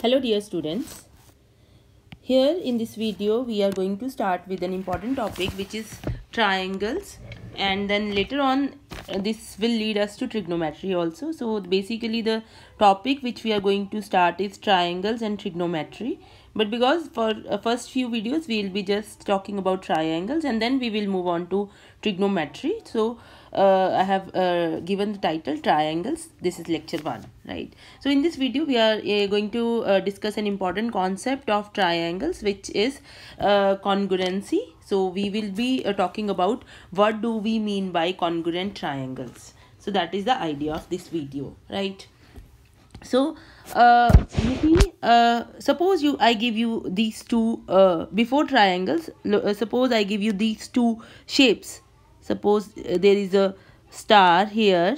Hello dear students. Here in this video we are going to start with an important topic which is triangles and then later on uh, this will lead us to trigonometry also. So basically the topic which we are going to start is triangles and trigonometry but because for uh, first few videos we will be just talking about triangles and then we will move on to trigonometry. So uh, I have uh, given the title triangles. This is lecture 1, right? So in this video, we are uh, going to uh, discuss an important concept of triangles, which is uh, congruency. So we will be uh, talking about what do we mean by congruent triangles. So that is the idea of this video, right? So uh, maybe uh, suppose you I give you these two uh, before triangles. Suppose I give you these two shapes suppose uh, there is a star here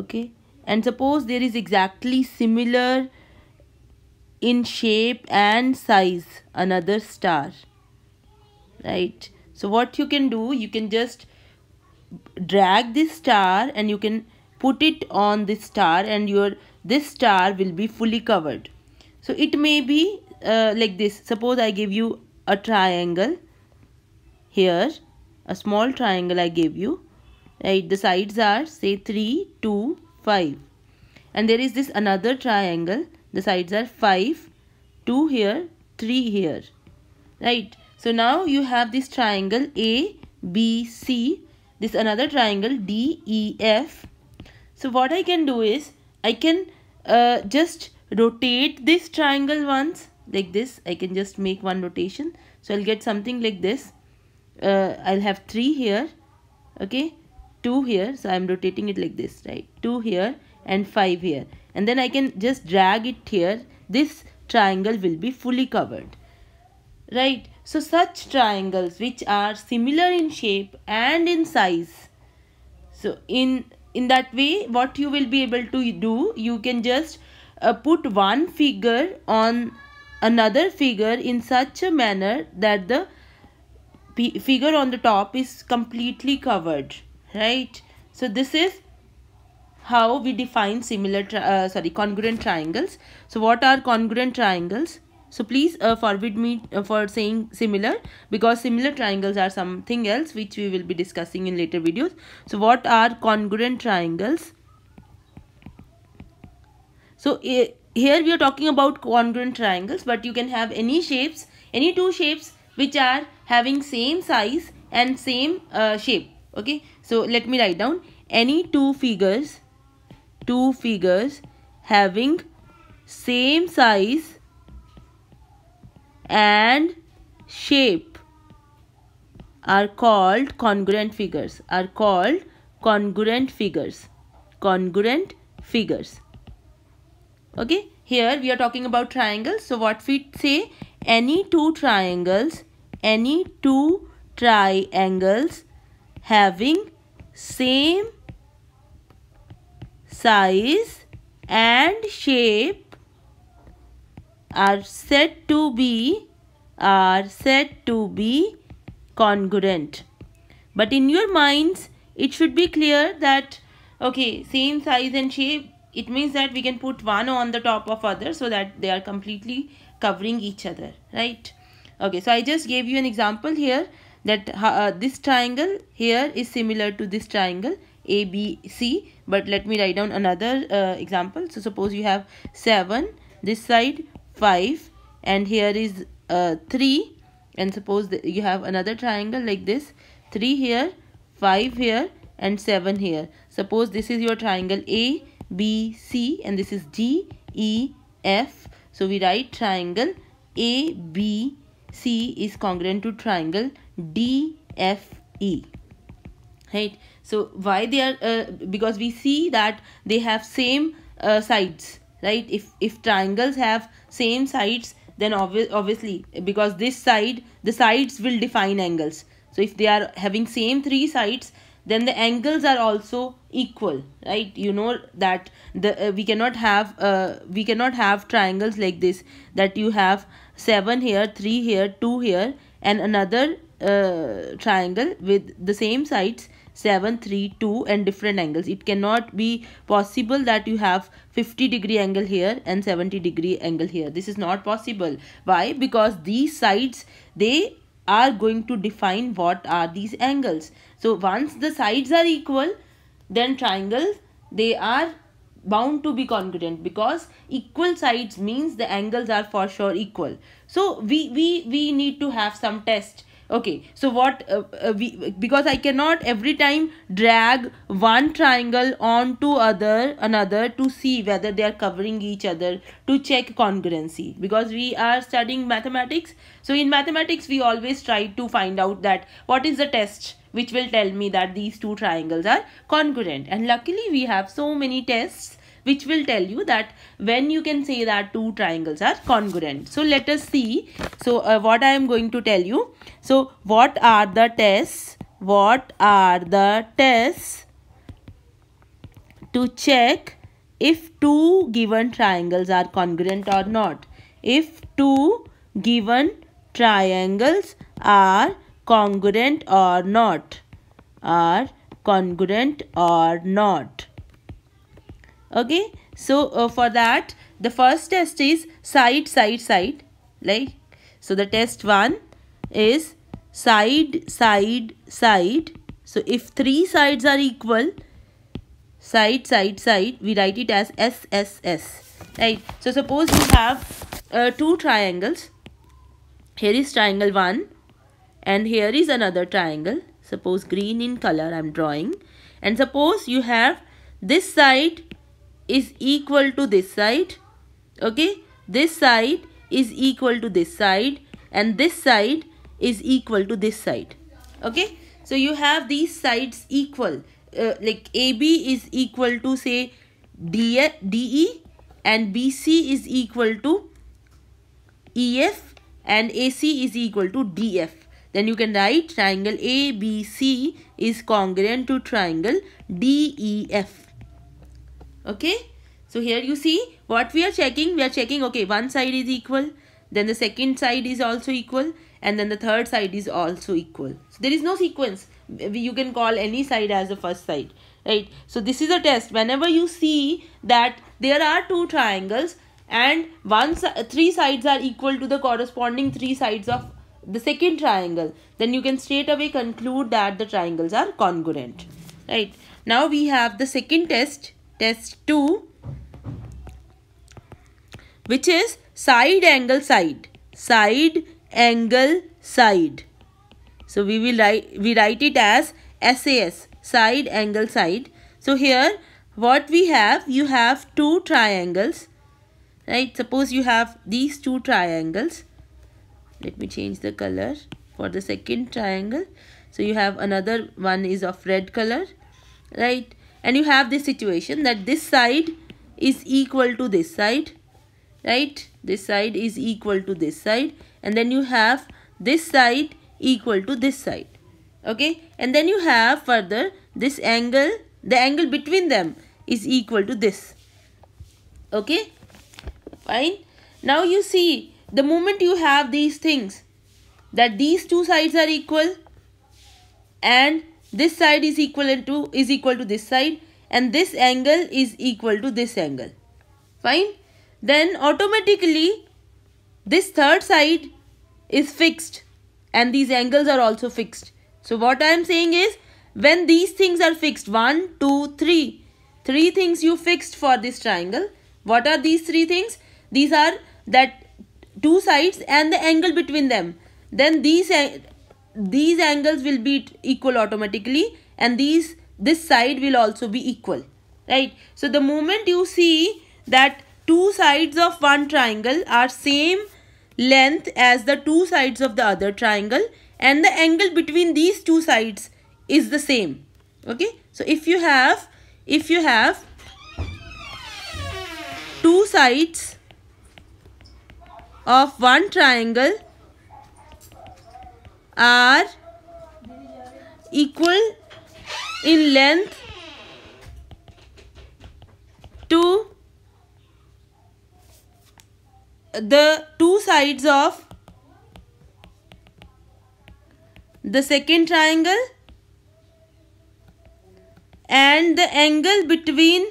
okay and suppose there is exactly similar in shape and size another star right so what you can do you can just drag this star and you can put it on this star and your this star will be fully covered so it may be uh, like this suppose i give you a triangle here a small triangle I gave you right the sides are say 3 2 5 and there is this another triangle the sides are 5 2 here 3 here right so now you have this triangle A B C this another triangle D E F so what I can do is I can uh, just rotate this triangle once like this I can just make one rotation so I'll get something like this uh, I'll have 3 here okay 2 here so I'm rotating it like this right 2 here and 5 here and then I can just drag it here this triangle will be fully covered right so such triangles which are similar in shape and in size so in in that way what you will be able to do you can just uh, put one figure on another figure in such a manner that the figure on the top is completely covered right so this is how we define similar uh, sorry congruent triangles so what are congruent triangles so please uh, forbid me uh, for saying similar because similar triangles are something else which we will be discussing in later videos. So what are congruent triangles? So it, here we are talking about congruent triangles but you can have any shapes any two shapes which are having same size and same uh, shape okay so let me write down any two figures two figures having same size and shape are called congruent figures are called congruent figures congruent figures okay here we are talking about triangles so what we say any two triangles any two triangles having same size and shape are said to be are said to be congruent but in your minds it should be clear that okay same size and shape it means that we can put one on the top of other so that they are completely covering each other right okay so i just gave you an example here that uh, uh this triangle here is similar to this triangle ABC but let me write down another uh, example so suppose you have 7 this side 5 and here is uh, 3 and suppose you have another triangle like this 3 here 5 here and 7 here suppose this is your triangle A B, C and this is D, E, F. So we write triangle A, B, C is congruent to triangle D, F, E. Right. So why they are, uh, because we see that they have same uh, sides, right? If, if triangles have same sides, then obvi obviously because this side, the sides will define angles. So if they are having same three sides, then the angles are also equal right you know that the uh, we cannot have uh, we cannot have triangles like this that you have 7 here 3 here 2 here and another uh, triangle with the same sides 7 3 2 and different angles it cannot be possible that you have 50 degree angle here and 70 degree angle here this is not possible why because these sides they are going to define what are these angles so once the sides are equal, then triangles, they are bound to be congruent because equal sides means the angles are for sure equal. So we, we, we need to have some test okay so what uh, uh, we because i cannot every time drag one triangle onto other another to see whether they are covering each other to check congruency because we are studying mathematics so in mathematics we always try to find out that what is the test which will tell me that these two triangles are congruent and luckily we have so many tests which will tell you that when you can say that two triangles are congruent. So let us see. So uh, what I am going to tell you. So what are the tests? What are the tests to check if two given triangles are congruent or not? If two given triangles are congruent or not are congruent or not okay so uh, for that the first test is side side side like so the test one is side side side so if three sides are equal side side side we write it as sss right so suppose you have uh, two triangles here is triangle 1 and here is another triangle suppose green in color i'm drawing and suppose you have this side is equal to this side okay this side is equal to this side and this side is equal to this side okay so you have these sides equal uh, like AB is equal to say DE, DE and BC is equal to EF and AC is equal to DF then you can write triangle ABC is congruent to triangle DEF okay so here you see what we are checking we are checking okay one side is equal then the second side is also equal and then the third side is also equal so there is no sequence you can call any side as the first side right so this is a test whenever you see that there are two triangles and one three sides are equal to the corresponding three sides of the second triangle then you can straight away conclude that the triangles are congruent right now we have the second test test 2 which is side angle side side angle side so we will write we write it as SAS side angle side so here what we have you have two triangles right suppose you have these two triangles let me change the color for the second triangle so you have another one is of red color right and you have this situation that this side is equal to this side right this side is equal to this side and then you have this side equal to this side okay and then you have further this angle the angle between them is equal to this okay fine now you see the moment you have these things that these two sides are equal and this side is equal to is equal to this side and this angle is equal to this angle fine then automatically this third side is fixed and these angles are also fixed so what i am saying is when these things are fixed one two three three things you fixed for this triangle what are these three things these are that two sides and the angle between them then these these angles will be equal automatically and these this side will also be equal right so the moment you see that two sides of one triangle are same length as the two sides of the other triangle and the angle between these two sides is the same okay so if you have if you have two sides of one triangle are equal in length to the two sides of the second triangle and the angle between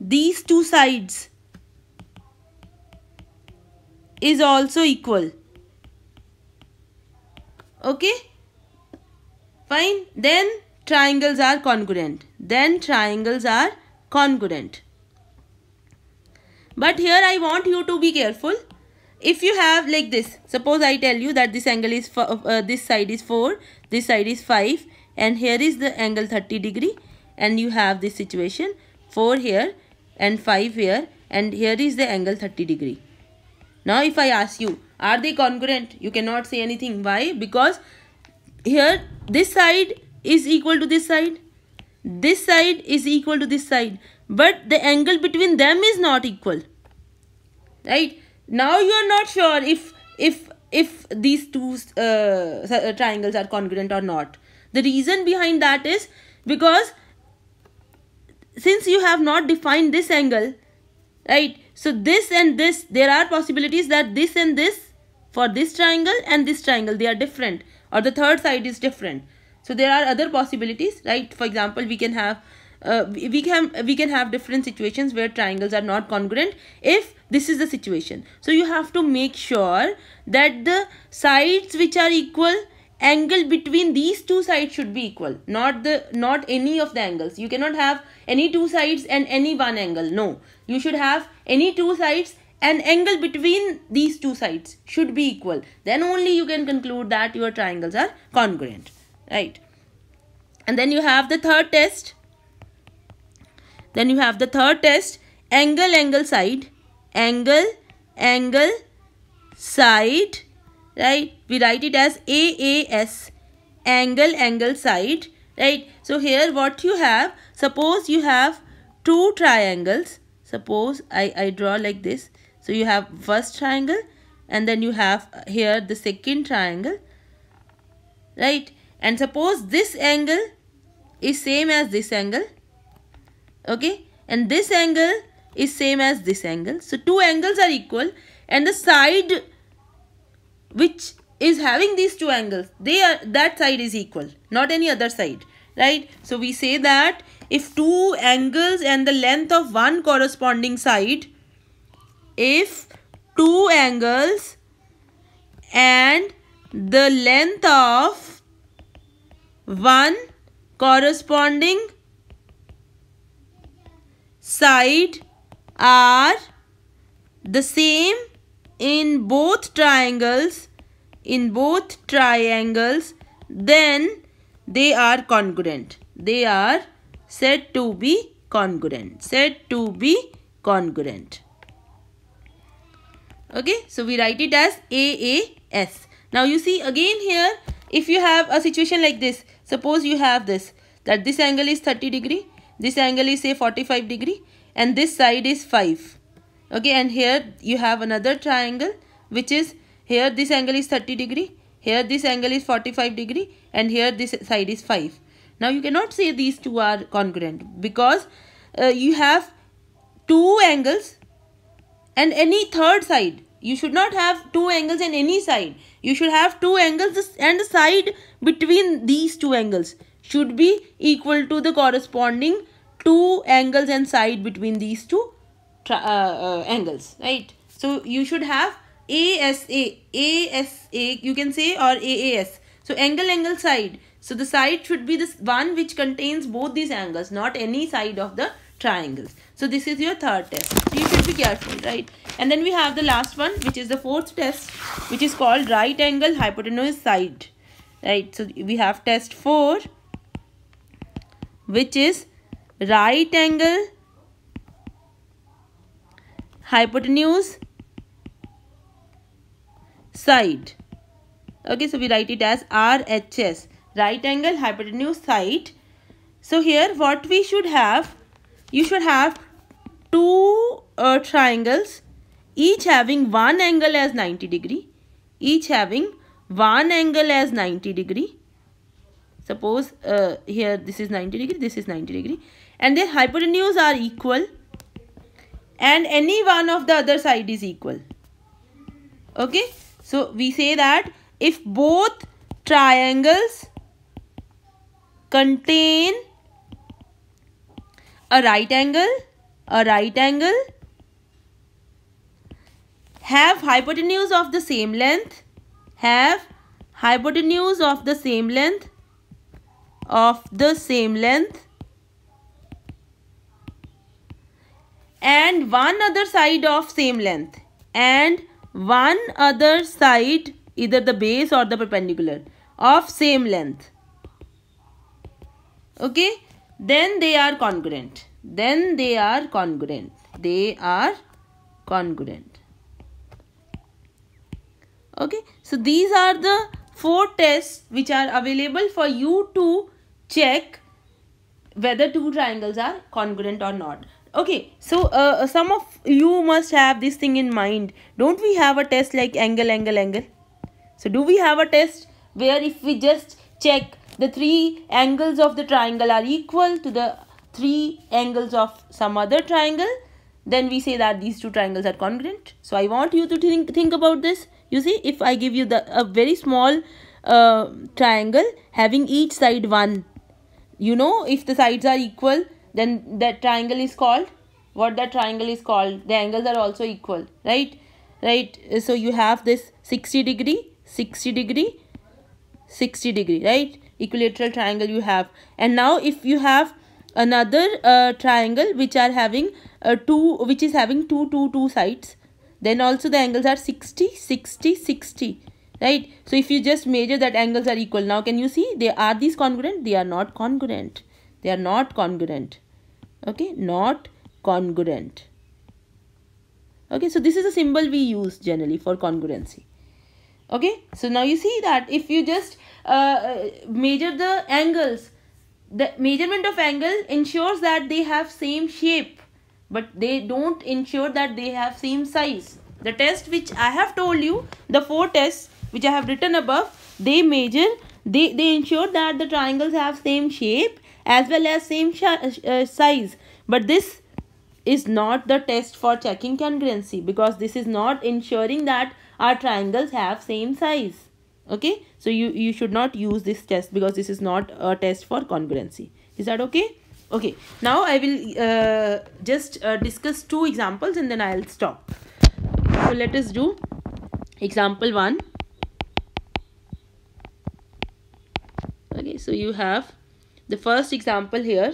these two sides is also equal okay fine then triangles are congruent then triangles are congruent but here I want you to be careful if you have like this suppose I tell you that this angle is uh, this side is 4 this side is 5 and here is the angle 30 degree and you have this situation 4 here and 5 here and here is the angle 30 degree now if I ask you are they congruent? You cannot say anything. Why? Because here this side is equal to this side. This side is equal to this side. But the angle between them is not equal. Right? Now you are not sure if if if these two uh, uh triangles are congruent or not. The reason behind that is because since you have not defined this angle, right, so this and this, there are possibilities that this and this for this triangle and this triangle they are different or the third side is different so there are other possibilities right for example we can have uh, we can we can have different situations where triangles are not congruent if this is the situation so you have to make sure that the sides which are equal angle between these two sides should be equal not the not any of the angles you cannot have any two sides and any one angle no you should have any two sides an angle between these two sides should be equal then only you can conclude that your triangles are congruent right and then you have the third test then you have the third test angle angle side angle angle side right we write it as aas angle angle side right so here what you have suppose you have two triangles suppose i i draw like this so you have first triangle and then you have here the second triangle. Right? And suppose this angle is same as this angle. Okay? And this angle is same as this angle. So two angles are equal and the side which is having these two angles, they are that side is equal, not any other side. Right? So we say that if two angles and the length of one corresponding side if two angles and the length of one corresponding side are the same in both triangles in both triangles then they are congruent they are said to be congruent said to be congruent okay so we write it as aas now you see again here if you have a situation like this suppose you have this that this angle is 30 degree this angle is say 45 degree and this side is 5 okay and here you have another triangle which is here this angle is 30 degree here this angle is 45 degree and here this side is 5 now you cannot say these two are congruent because uh, you have two angles and any third side. You should not have two angles in any side. You should have two angles and the side between these two angles should be equal to the corresponding two angles and side between these two uh, uh, angles, right? So you should have ASA, ASA, you can say or AAS. So angle, angle, side. So the side should be this one which contains both these angles, not any side of the triangles. So this is your third test. So you should be careful, right? And then we have the last one, which is the fourth test, which is called right angle hypotenuse side, right? So we have test 4, which is right angle hypotenuse side. Okay, so we write it as RHS, right angle hypotenuse side. So here what we should have you should have two uh, triangles each having one angle as 90 degree each having one angle as 90 degree suppose uh, here this is 90 degree this is 90 degree and their hypotenuse are equal and any one of the other side is equal okay so we say that if both triangles contain a right angle, a right angle, have hypotenuse of the same length, have hypotenuse of the same length, of the same length, and one other side of same length, and one other side, either the base or the perpendicular, of same length. Okay then they are congruent then they are congruent they are congruent okay so these are the four tests which are available for you to check whether two triangles are congruent or not okay so uh, uh some of you must have this thing in mind don't we have a test like angle angle angle so do we have a test where if we just check the three angles of the triangle are equal to the three angles of some other triangle then we say that these two triangles are congruent so i want you to think think about this you see if i give you the a very small uh, triangle having each side one you know if the sides are equal then that triangle is called what that triangle is called the angles are also equal right right so you have this 60 degree 60 degree 60 degree right equilateral triangle you have and now if you have another uh, triangle which are having uh, two which is having two two two sides then also the angles are 60 60 60 right so if you just measure that angles are equal now can you see they are these congruent they are not congruent they are not congruent okay not congruent okay so this is a symbol we use generally for congruency okay so now you see that if you just uh, uh, measure the angles the measurement of angle ensures that they have same shape but they don't ensure that they have same size the test which i have told you the four tests which i have written above they measure they they ensure that the triangles have same shape as well as same uh, uh, size but this is not the test for checking congruency because this is not ensuring that our triangles have same size okay so you you should not use this test because this is not a test for congruency is that okay okay now i will uh, just uh, discuss two examples and then i'll stop so let us do example one okay so you have the first example here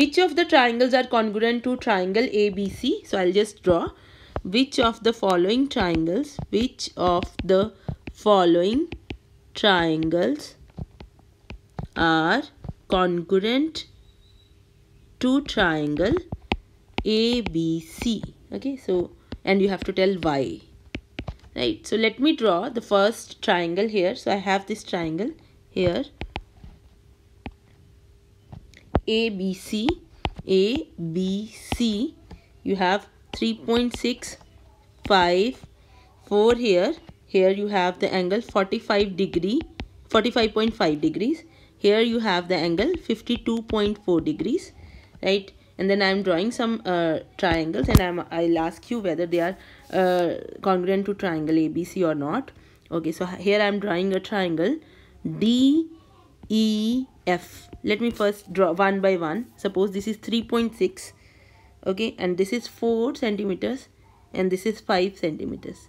which of the triangles are congruent to triangle ABC so I'll just draw which of the following triangles which of the following triangles are congruent to triangle ABC. Okay, so and you have to tell why. Right, so let me draw the first triangle here. So I have this triangle here. ABC, ABC. You have 3.6, 5, 4 here here you have the angle 45 degree, 45.5 degrees. Here you have the angle 52.4 degrees, right? And then I'm drawing some uh, triangles and I'm, I'll ask you whether they are uh, congruent to triangle ABC or not. Okay, so here I'm drawing a triangle D, E, F. Let me first draw one by one. Suppose this is 3.6 okay and this is 4 centimeters and this is 5 centimeters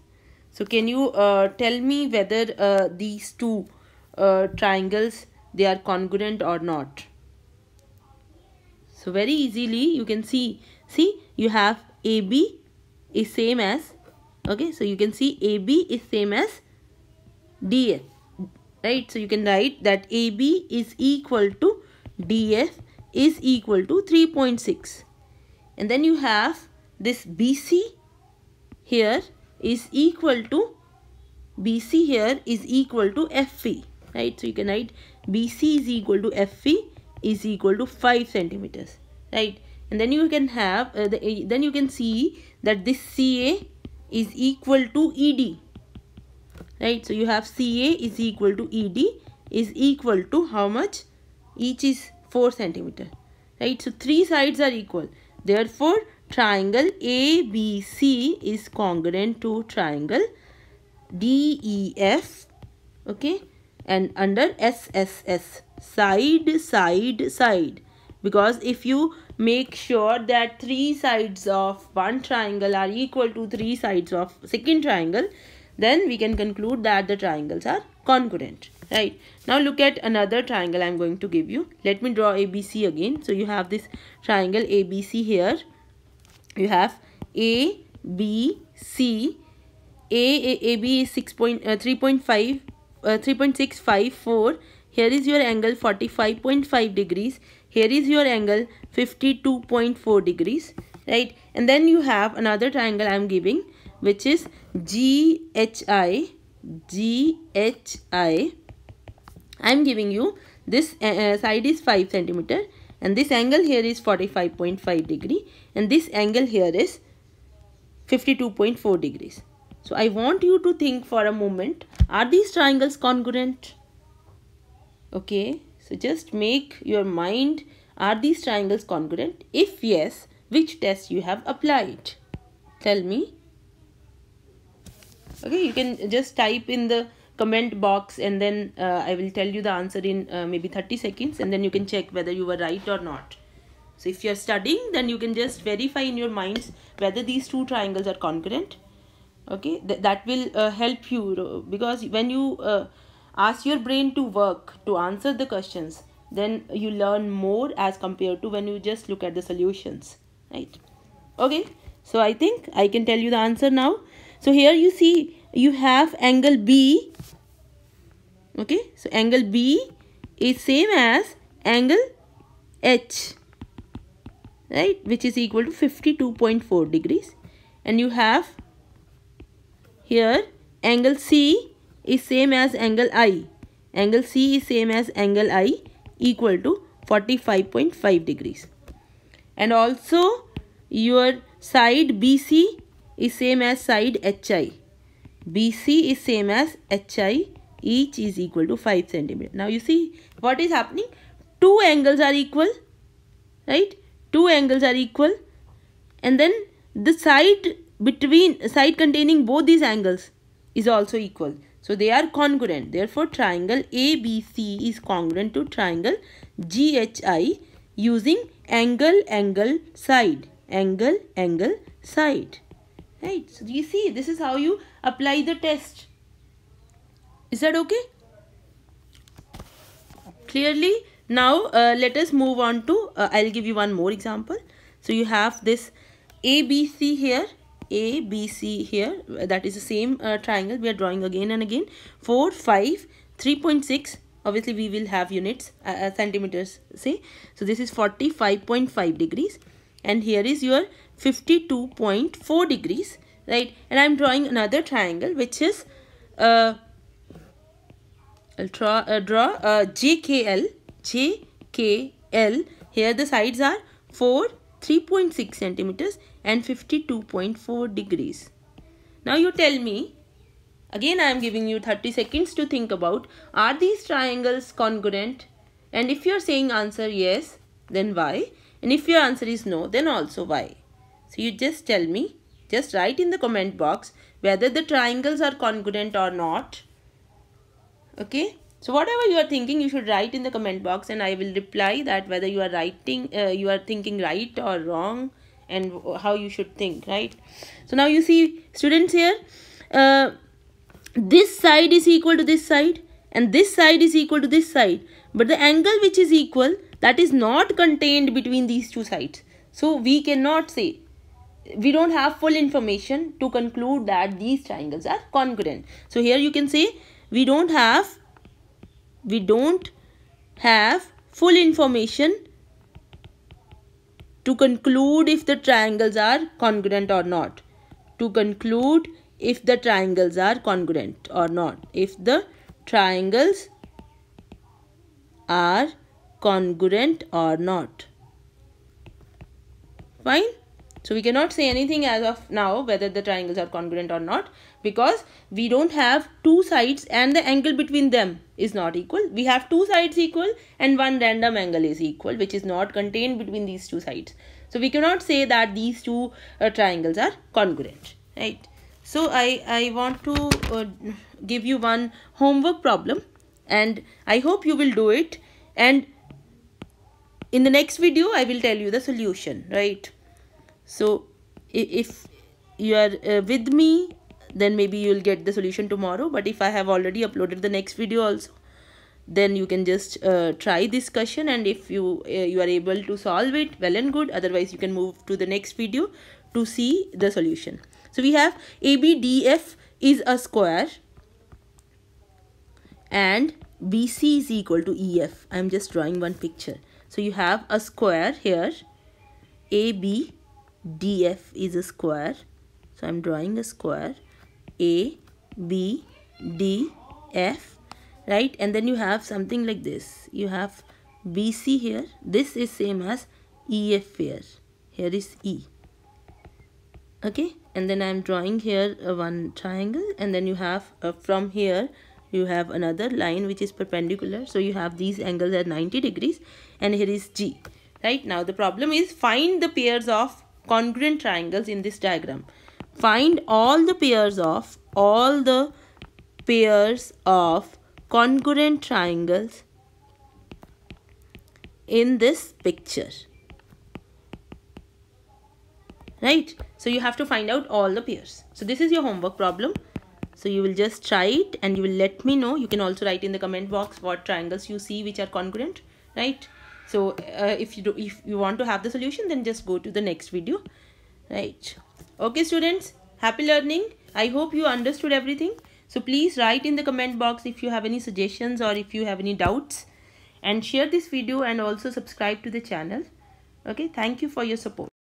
so can you uh, tell me whether uh, these two uh, triangles, they are congruent or not? So very easily you can see, see you have AB is same as, okay, so you can see AB is same as DF, right? So you can write that AB is equal to DF is equal to 3.6. And then you have this BC here is equal to BC here is equal to FE right so you can write BC is equal to FE is equal to 5 centimeters right and then you can have uh, the, uh, then you can see that this CA is equal to ED right so you have CA is equal to ED is equal to how much each is 4 centimeter right so three sides are equal therefore triangle ABC is congruent to triangle DEF okay and under SSS side side side because if you make sure that three sides of one triangle are equal to three sides of second triangle then we can conclude that the triangles are congruent right now look at another triangle i'm going to give you let me draw abc again so you have this triangle abc here you have A B C A is 6 point, uh, 3.5, uh, 3.654. Here is your angle 45.5 degrees. Here is your angle 52.4 degrees, right? And then you have another triangle I am giving, which is GHI, I am giving you this uh, uh, side is 5 centimeter and this angle here is 45.5 degree and this angle here is 52.4 degrees. So I want you to think for a moment, are these triangles congruent? Okay, so just make your mind, are these triangles congruent? If yes, which test you have applied? Tell me. Okay, you can just type in the comment box and then uh, I will tell you the answer in uh, maybe 30 seconds and then you can check whether you were right or not. So if you are studying then you can just verify in your minds whether these two triangles are congruent. Okay, Th that will uh, help you uh, because when you uh, ask your brain to work to answer the questions then you learn more as compared to when you just look at the solutions. Right. Okay, so I think I can tell you the answer now. So here you see you have angle B. Okay, so angle B is same as angle H, right, which is equal to 52.4 degrees. And you have here angle C is same as angle I. Angle C is same as angle I equal to 45.5 degrees. And also your side BC is same as side HI BC is same as HI. Each is equal to 5 centimeter. Now you see what is happening? Two angles are equal. Right? Two angles are equal. And then the side between side containing both these angles is also equal. So they are congruent. Therefore triangle ABC is congruent to triangle GHI using angle angle side angle angle side right so you see this is how you apply the test is that okay clearly now uh, let us move on to uh, i'll give you one more example so you have this abc here abc here that is the same uh, triangle we are drawing again and again 4 5 3.6 obviously we will have units uh, uh, centimeters say so this is 45.5 degrees and here is your 52.4 degrees right and I'm drawing another triangle which is uh, I'll draw, uh, draw uh, JKL JKL here the sides are 4 3.6 centimeters and 52.4 degrees now you tell me again I am giving you 30 seconds to think about are these triangles congruent and if you are saying answer yes then why and if your answer is no then also why so you just tell me, just write in the comment box whether the triangles are congruent or not. Okay. So whatever you are thinking, you should write in the comment box and I will reply that whether you are writing, uh, you are thinking right or wrong and how you should think, right? So now you see students here, uh, this side is equal to this side and this side is equal to this side. But the angle which is equal, that is not contained between these two sides. So we cannot say we don't have full information to conclude that these triangles are congruent. So here you can see we don't have we don't have full information to conclude if the triangles are congruent or not. To conclude if the triangles are congruent or not. If the triangles are congruent or not. Fine. So we cannot say anything as of now whether the triangles are congruent or not because we don't have two sides and the angle between them is not equal. We have two sides equal and one random angle is equal which is not contained between these two sides. So we cannot say that these two uh, triangles are congruent, right? So I, I want to uh, give you one homework problem and I hope you will do it and in the next video I will tell you the solution, right? so if you are uh, with me then maybe you'll get the solution tomorrow but if i have already uploaded the next video also then you can just uh, try this question and if you uh, you are able to solve it well and good otherwise you can move to the next video to see the solution so we have abdf is a square and bc is equal to ef i'm just drawing one picture so you have a square here ab DF is a square. So I'm drawing a square. A, B, D, F. Right? And then you have something like this. You have BC here. This is same as EF here. Here is E. Okay? And then I'm drawing here a one triangle. And then you have uh, from here you have another line which is perpendicular. So you have these angles at 90 degrees. And here is G right now the problem is find the pairs of congruent triangles in this diagram. Find all the pairs of all the pairs of congruent triangles in this picture. Right? So you have to find out all the pairs. So this is your homework problem. So you will just try it and you will let me know. You can also write in the comment box what triangles you see which are congruent. Right? so uh, if you do if you want to have the solution then just go to the next video right okay students happy learning i hope you understood everything so please write in the comment box if you have any suggestions or if you have any doubts and share this video and also subscribe to the channel okay thank you for your support